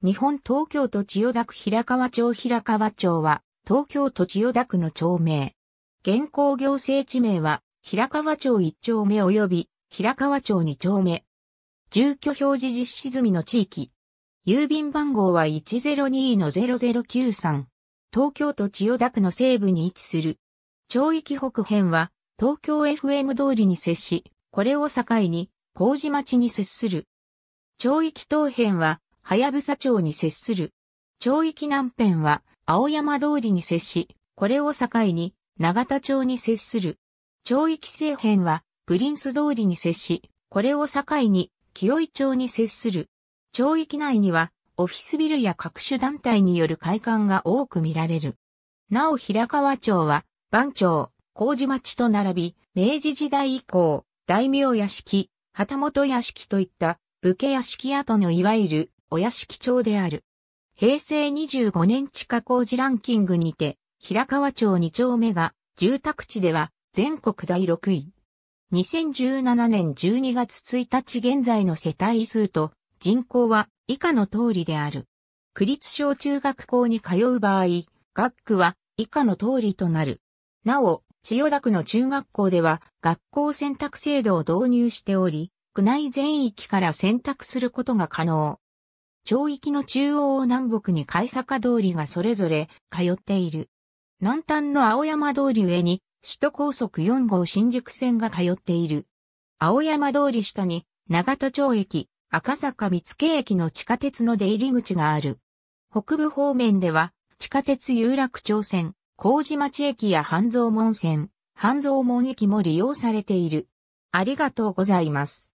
日本東京都千代田区平川町平川町は、東京都千代田区の町名。現行行政地名は、平川町1丁目及び、平川町2丁目。住居表示実施済みの地域。郵便番号は102-0093。東京都千代田区の西部に位置する。町域北辺は、東京 FM 通りに接し、これを境に、麹町に接する。町域東辺は、はやぶさ町に接する。町域南辺は、青山通りに接し、これを境に、長田町に接する。町域西辺は、プリンス通りに接し、これを境に、清井町に接する。町域内には、オフィスビルや各種団体による会館が多く見られる。なお平川町は、番町、麹町と並び、明治時代以降、大名屋敷、旗本屋敷といった、武家屋敷跡のいわゆるお屋敷町である。平成25年地下工事ランキングにて、平川町2丁目が、住宅地では全国第6位。2017年12月1日現在の世帯数と人口は以下の通りである。区立小中学校に通う場合、学区は以下の通りとなる。なお、千代田区の中学校では学校選択制度を導入しており、区内全域から選択することが可能。町域の中央を南北に海坂通りがそれぞれ通っている。南端の青山通り上に首都高速4号新宿線が通っている。青山通り下に長田町駅、赤坂見附駅の地下鉄の出入り口がある。北部方面では地下鉄有楽町線、麹町駅や半蔵門線、半蔵門駅も利用されている。ありがとうございます。